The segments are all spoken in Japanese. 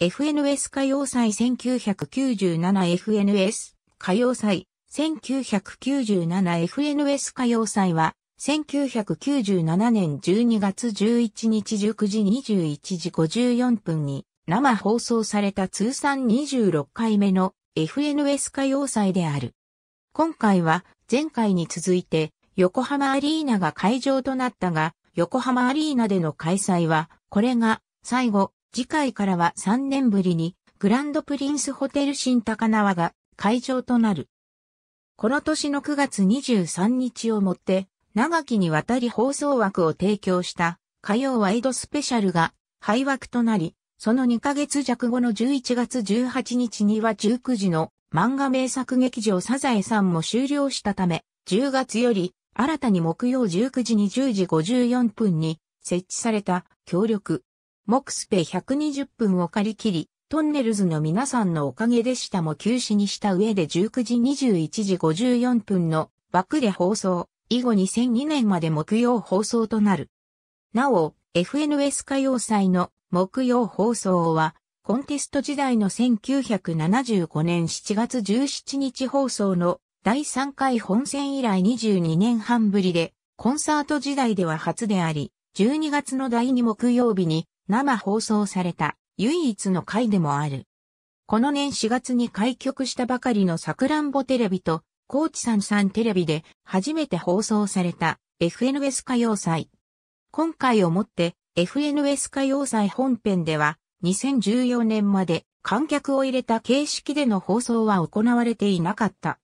FNS 歌謡祭 1997FNS 歌謡祭 1997FNS 歌謡祭は1997年12月11日19時21時54分に生放送された通算26回目の FNS 歌謡祭である。今回は前回に続いて横浜アリーナが会場となったが横浜アリーナでの開催はこれが最後次回からは3年ぶりにグランドプリンスホテル新高輪が会場となる。この年の9月23日をもって長きにわたり放送枠を提供した火曜ワイドスペシャルが廃枠となり、その2ヶ月弱後の11月18日には19時の漫画名作劇場サザエさんも終了したため、10月より新たに木曜19時1 0時54分に設置された協力木スペ120分を借り切り、トンネルズの皆さんのおかげでしたも休止にした上で19時21時54分の枠で放送、以後2002年まで木曜放送となる。なお、FNS 歌謡祭の木曜放送は、コンテスト時代の1975年7月17日放送の第3回本戦以来22年半ぶりで、コンサート時代では初であり、12月の第2木曜日に生放送された唯一の回でもある。この年4月に開局したばかりのさくらんぼテレビと、高知さんテレビで初めて放送された FNS 歌謡祭。今回をもって FNS 歌謡祭本編では2014年まで観客を入れた形式での放送は行われていなかった。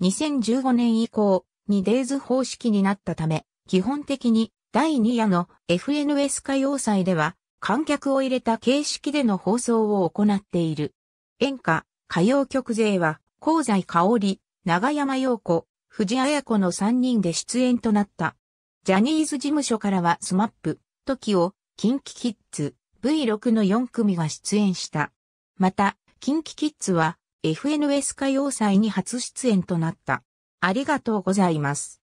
2015年以降、にデイズ方式になったため、基本的に第2夜の FNS 歌謡祭では観客を入れた形式での放送を行っている。演歌、歌謡曲勢は、香西香織、長山洋子、藤あや子の3人で出演となった。ジャニーズ事務所からはスマップ、キを、キンキキッズ、V6 の4組が出演した。また、キンキキッズは、FNS 歌謡祭に初出演となった。ありがとうございます。